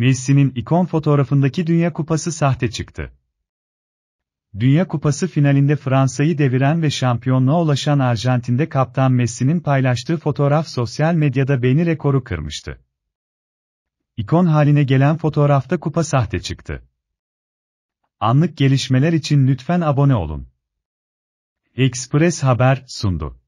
Messi'nin ikon fotoğrafındaki Dünya Kupası sahte çıktı. Dünya Kupası finalinde Fransa'yı deviren ve şampiyonluğa ulaşan Arjantin'de kaptan Messi'nin paylaştığı fotoğraf sosyal medyada beni rekoru kırmıştı. İkon haline gelen fotoğrafta kupa sahte çıktı. Anlık gelişmeler için lütfen abone olun. Express Haber sundu.